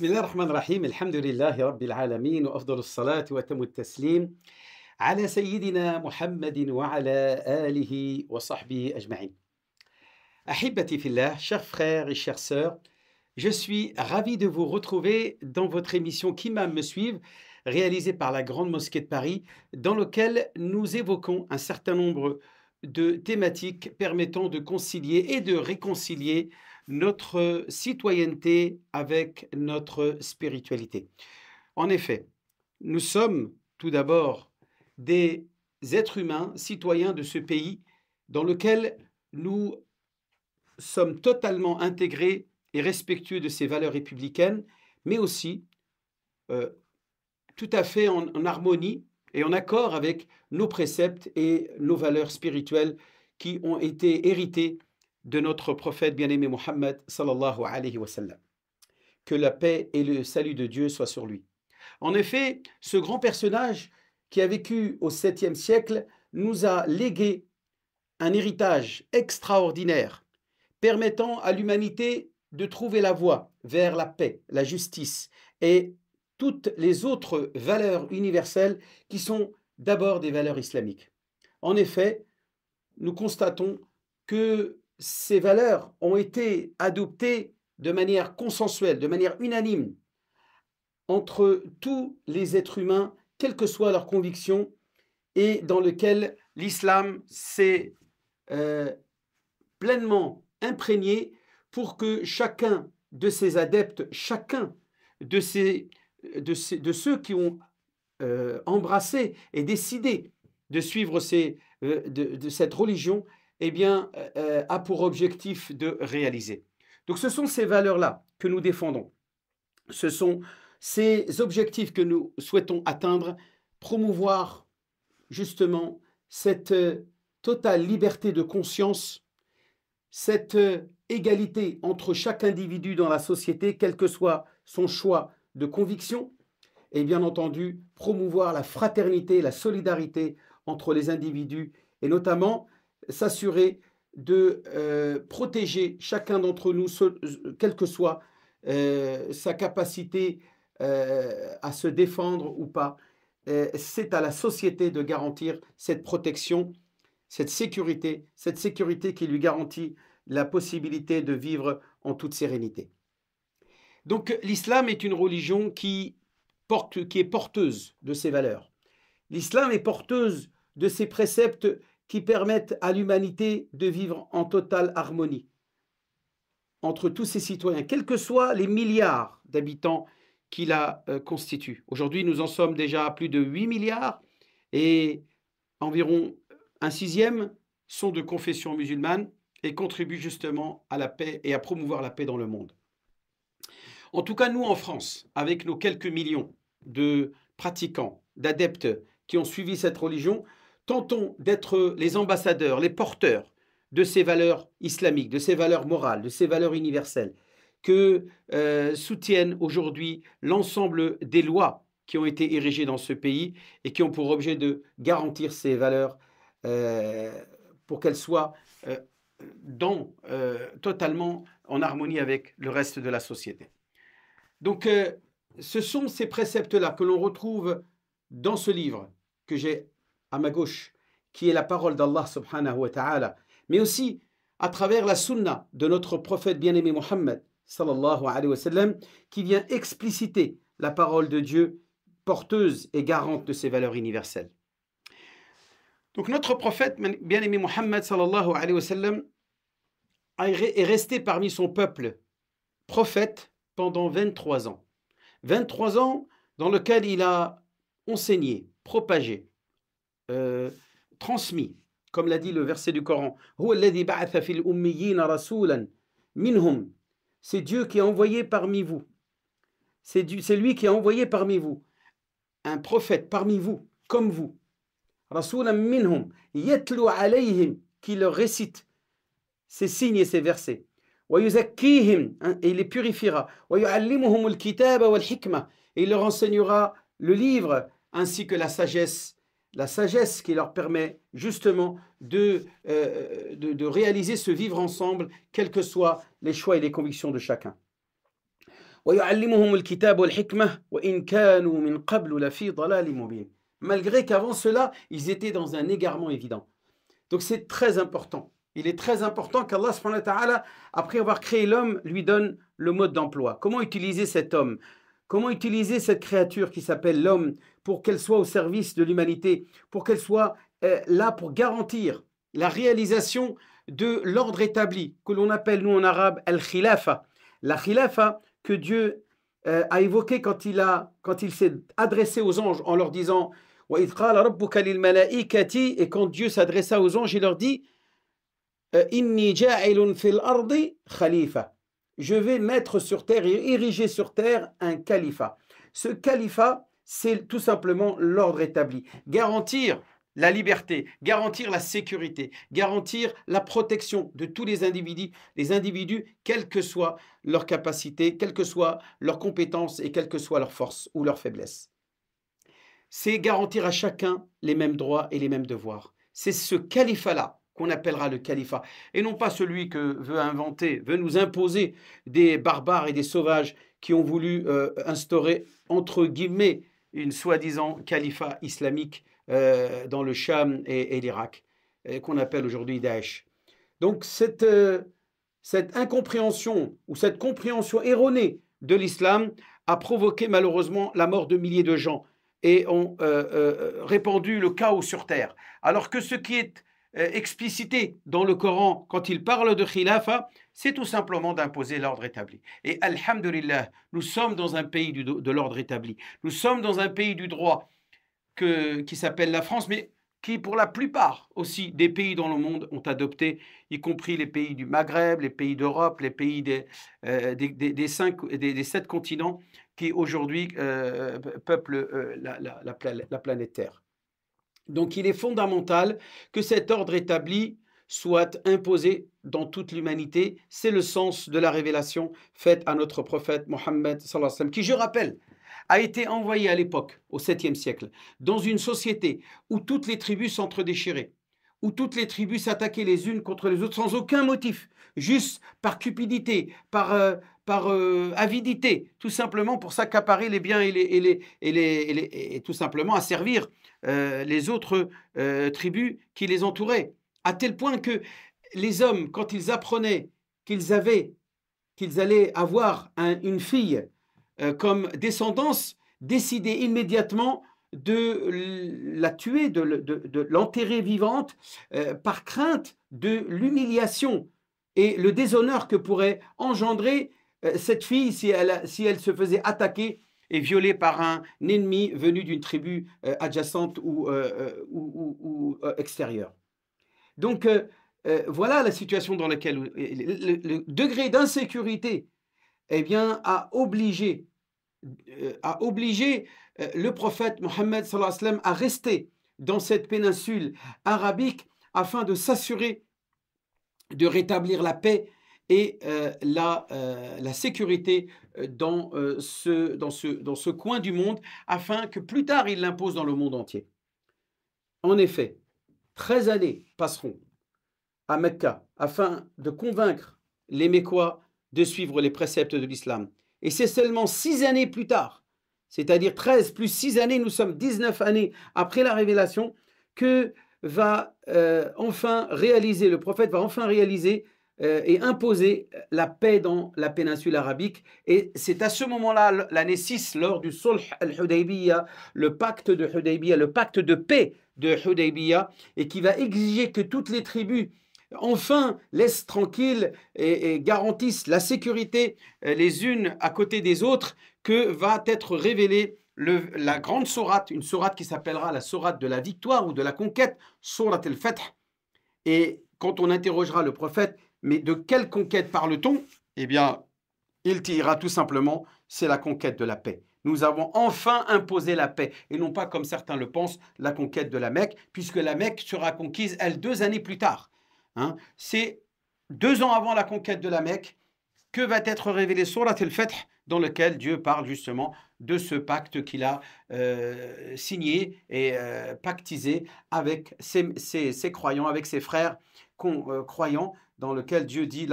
بسم الله الرحمن الرحيم الحمد لله رب العالمين وافضل الصلاه taslim Ala على سيدنا wa ala alihi wa اجمعين. ajma'in في الله, chers frères et chères sœurs, je suis ravi de vous retrouver dans votre émission Kimam me suivent réalisée par la Grande Mosquée de Paris dans laquelle nous évoquons un certain nombre de thématiques permettant de concilier et de réconcilier notre citoyenneté avec notre spiritualité. En effet, nous sommes tout d'abord des êtres humains, citoyens de ce pays dans lequel nous sommes totalement intégrés et respectueux de ces valeurs républicaines, mais aussi euh, tout à fait en harmonie et en accord avec nos préceptes et nos valeurs spirituelles qui ont été héritées de notre prophète bien-aimé Mohammed sallallahu alayhi wa sallam. Que la paix et le salut de Dieu soient sur lui. En effet, ce grand personnage qui a vécu au 7e siècle nous a légué un héritage extraordinaire permettant à l'humanité de trouver la voie vers la paix, la justice et toutes les autres valeurs universelles qui sont d'abord des valeurs islamiques. En effet, nous constatons que ces valeurs ont été adoptées de manière consensuelle, de manière unanime, entre tous les êtres humains, quelles que soient leurs convictions, et dans lequel l'islam s'est euh, pleinement imprégné pour que chacun de ses adeptes, chacun de, ceux qui ont euh, embrassé et décidé de suivre euh, de cette religion, eh bien, euh, euh, a pour objectif de réaliser. Donc ce sont ces valeurs-là que nous défendons. Ce sont ces objectifs que nous souhaitons atteindre, promouvoir justement cette euh, totale liberté de conscience, cette égalité entre chaque individu dans la société, quel que soit son choix de conviction, et bien entendu promouvoir la fraternité, la solidarité entre les individus, et notamment s'assurer de euh, protéger chacun d'entre nous, quel euh, quelle que soit euh, sa capacité à se défendre ou pas. C'est à la société de garantir cette protection, cette sécurité, cette sécurité qui lui garantit la possibilité de vivre en toute sérénité. Donc l'islam est une religion qui, porte, qui est porteuse de ses valeurs. L'islam est porteuse de ses préceptes qui permettent à l'humanité de vivre en totale harmonie entre tous ses citoyens, quels que soient les milliards d'habitants qui la euh, constituent. Aujourd'hui, nous en sommes déjà à plus de 8 milliards et environ un sixième sont de confession musulmane et contribuent justement à la paix et à promouvoir la paix dans le monde. En tout cas, nous en France, avec nos quelques millions de pratiquants, d'adeptes qui ont suivi cette religion, tentons d'être les ambassadeurs, les porteurs de ces valeurs islamiques, de ces valeurs morales, de ces valeurs universelles que euh, soutiennent aujourd'hui l'ensemble des lois qui ont été érigées dans ce pays et qui ont pour objet de garantir ces valeurs euh, pour qu'elles soient euh, totalement en harmonie avec le reste de la société. Donc, ce sont ces préceptes-là que l'on retrouve dans ce livre que j'ai à ma gauche, qui est la parole d'Allah subhanahu wa ta'ala, mais aussi à travers la sunna de notre prophète bien-aimé Mohammed alayhi wa qui vient expliciter la parole de Dieu, porteuse et garante de ses valeurs universelles. Donc notre prophète bien-aimé Mohammed alayhi wa est resté parmi son peuple prophète pendant 23 ans. 23 ans dans lequel il a enseigné, propagé, euh, transmis. Comme l'a dit le verset du Coran, c'est Dieu qui a envoyé parmi vous. C'est lui qui a envoyé parmi vous un prophète parmi vous, comme vous. minhum, qui leur récite ces signes et ces versets. Hein, et il les purifiera et il leur enseignera le livre ainsi que la sagesse la sagesse qui leur permet justement euh, de, réaliser ce vivre ensemble, quels que soient les choix et les convictions de chacun. Malgré qu'avant cela, ils étaient dans un égarement évident. Donc c'est très important. Il est très important qu'Allah, après avoir créé l'homme, lui donne le mode d'emploi. Comment utiliser cet homme Comment utiliser cette créature qui s'appelle l'homme pour qu'elle soit au service de l'humanité, pour qu'elle soit euh, là pour garantir la réalisation de l'ordre établi, que l'on appelle nous en arabe al-khilafa. La khilafa que Dieu euh, a évoquée quand il, a, quand il s'est adressé aux anges en leur disant et quand Dieu s'adressa aux anges, il leur dit Inni fil ardi khalifa je vais mettre sur terre et ériger sur terre un califat. Ce califat, c'est tout simplement l'ordre établi. Garantir la liberté, garantir la sécurité, garantir la protection de tous les individus, les individus, quelle que soient leurs capacité, quelles que soient leurs compétences et quelle que soit leur force ou leur faiblesses. C'est garantir à chacun les mêmes droits et les mêmes devoirs. C'est ce califat-là qu'on appellera le califat, et non pas celui que veut inventer, veut nous imposer des barbares et des sauvages qui ont voulu euh, instaurer, entre guillemets, une soi-disant califat islamique euh, dans le Cham et, et l'Irak, qu'on appelle aujourd'hui Daesh. Donc cette, euh, cette incompréhension ou cette compréhension erronée de l'islam a provoqué malheureusement la mort de milliers de gens et ont répandu le chaos sur Terre. Alors que ce qui est euh, explicité dans le Coran quand il parle de khilafa, c'est tout simplement d'imposer l'ordre établi. Et alhamdulillah, nous sommes dans un pays de l'ordre établi. Nous sommes dans un pays du droit qui s'appelle la France, mais qui pour la plupart aussi des pays dans le monde ont adopté, y compris les pays du Maghreb, les pays d'Europe, les pays des, euh, des, des, sept continents qui aujourd'hui euh, peuplent la, la planète Terre. Donc il est fondamental que cet ordre établi soit imposé dans toute l'humanité. C'est le sens de la révélation faite à notre prophète Mohammed, qui, je rappelle, a été envoyé à l'époque, au 7e siècle, dans une société où toutes les tribus sentre déchirées où toutes les tribus s'attaquaient les unes contre les autres sans aucun motif, juste par cupidité, par, euh, euh, avidité, tout simplement pour s'accaparer les biens et, les, et, les, et, les, et, tout simplement asservir servir euh, les autres tribus qui les entouraient. À tel point que les hommes, quand ils apprenaient qu'ils avaient, qu'ils allaient avoir une fille comme descendance, décidaient immédiatement de la tuer, de, de, l'enterrer vivante euh, par crainte de l'humiliation et le déshonneur que pourrait engendrer euh, cette fille si elle, si elle se faisait attaquer et violée par un ennemi venu d'une tribu euh, adjacente ou, ou, extérieure. Donc voilà la situation dans laquelle le, degré d'insécurité eh bien, a obligé, a obligé euh, le prophète Mohammed a resté dans cette péninsule arabique afin de s'assurer de rétablir la paix et euh, euh, la, sécurité dans, ce, dans ce coin du monde, afin que plus tard il l'impose dans le monde entier. En effet, 13 années passeront à Mecca afin de convaincre les Mécois de suivre les préceptes de l'islam. Et c'est seulement 6 années plus tard c'est-à-dire 13 plus 6 années, nous sommes 19 années après la révélation, que va euh, enfin réaliser, le prophète va enfin réaliser euh, et imposer la paix dans la péninsule arabique. Et c'est à ce moment-là, l'année 6, lors du Sol al le pacte de le pacte de paix de Hudaybiyah, et qui va exiger que toutes les tribus enfin laisse tranquille et, garantisse garantissent la sécurité euh, les unes à côté des autres que va être révélée la grande sourate, une sourate qui s'appellera la sourate de la victoire ou de la conquête, sourate al-Fath. Et quand on interrogera le prophète, mais de quelle conquête parle-t-on Eh bien, il dira tout simplement, c'est la conquête de la paix. Nous avons enfin imposé la paix, et non pas comme certains le pensent, la conquête de la Mecque, puisque la Mecque sera conquise, elle, deux années plus tard. Hein, c'est deux ans avant la conquête de la Mecque que va être révélé Surat al-Fath dans lequel Dieu parle justement de ce pacte qu'il a euh, signé et euh, pactisé avec ses, croyants, avec ses frères euh, croyants, dans lequel Dieu dit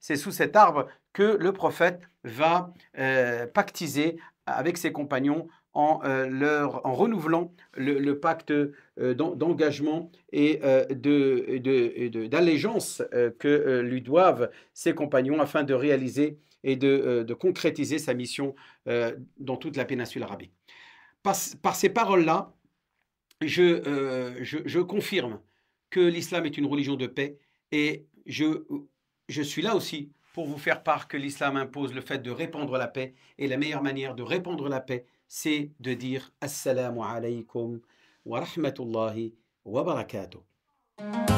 C'est sous cet arbre que le prophète va pactiser avec ses compagnons en, euh, en renouvelant le, pacte euh, d'engagement et euh, d'allégeance de, que lui doivent ses compagnons afin de réaliser et de, concrétiser sa mission dans toute la péninsule arabique. Par, ces paroles-là, je, je, confirme que l'islam est une religion de paix et je, je suis là aussi pour vous faire part que l'islam impose le fait de répandre la paix et la meilleure manière de répandre la paix, c'est de dire Assalamu alaikum wa rahmatullahi wa barakatuh.